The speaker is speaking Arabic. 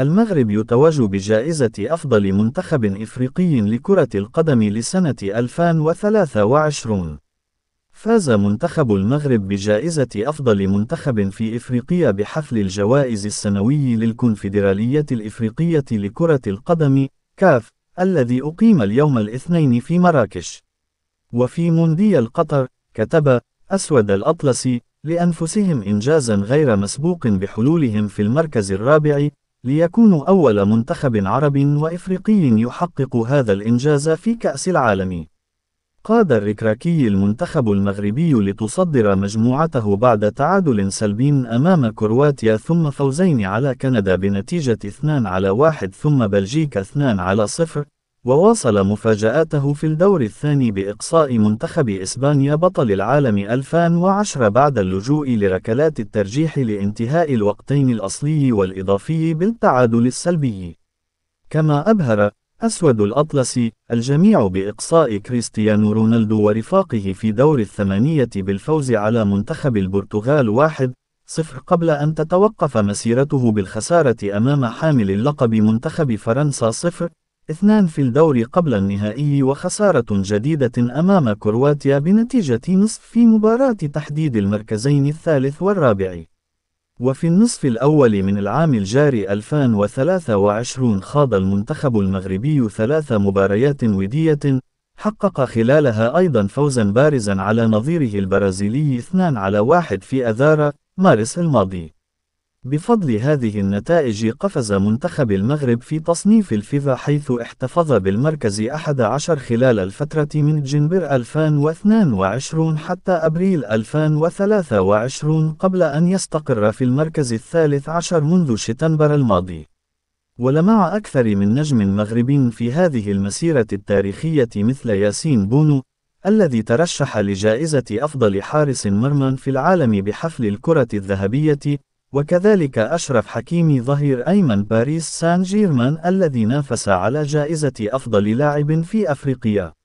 المغرب يتوج بجائزة أفضل منتخب إفريقي لكرة القدم لسنة 2023. فاز منتخب المغرب بجائزة أفضل منتخب في إفريقيا بحفل الجوائز السنوي للكونفدرالية الإفريقية لكرة القدم كاف الذي أقيم اليوم الاثنين في مراكش. وفي مونديال قطر، كتب أسود الأطلسي لأنفسهم إنجازا غير مسبوق بحلولهم في المركز الرابع ليكونوا أول منتخب عربي وإفريقي يحقق هذا الإنجاز في كأس العالم. قاد الركراكي المنتخب المغربي لتصدر مجموعته بعد تعادل سلبي أمام كرواتيا ثم فوزين على كندا بنتيجة 2 على 1 ثم بلجيكا 2 على 0 وواصل مفاجآته في الدور الثاني بإقصاء منتخب إسبانيا بطل العالم 2010 بعد اللجوء لركلات الترجيح لانتهاء الوقتين الأصلي والإضافي بالتعادل السلبي. كما أبهر أسود الأطلسي الجميع بإقصاء كريستيانو رونالدو ورفاقه في دور الثمانية بالفوز على منتخب البرتغال 1 صفر قبل أن تتوقف مسيرته بالخسارة أمام حامل اللقب منتخب فرنسا صفر اثنان في الدور قبل النهائي وخسارة جديدة أمام كرواتيا بنتيجة نصف في مباراة تحديد المركزين الثالث والرابع. وفي النصف الأول من العام الجاري 2023 خاض المنتخب المغربي ثلاث مباريات ودية، حقق خلالها أيضا فوزا بارزا على نظيره البرازيلي 2 على 1 في أذار مارس الماضي. بفضل هذه النتائج قفز منتخب المغرب في تصنيف الفيفا حيث احتفظ بالمركز 11 خلال الفترة من جنبر 2022 حتى أبريل 2023 قبل أن يستقر في المركز الثالث عشر منذ شتنبر الماضي ولمع أكثر من نجم مغربي في هذه المسيرة التاريخية مثل ياسين بونو الذي ترشح لجائزة أفضل حارس مرمى في العالم بحفل الكرة الذهبية وكذلك أشرف حكيمي ظهير أيمن باريس سان جيرمان الذي نافس على جائزة أفضل لاعب في أفريقيا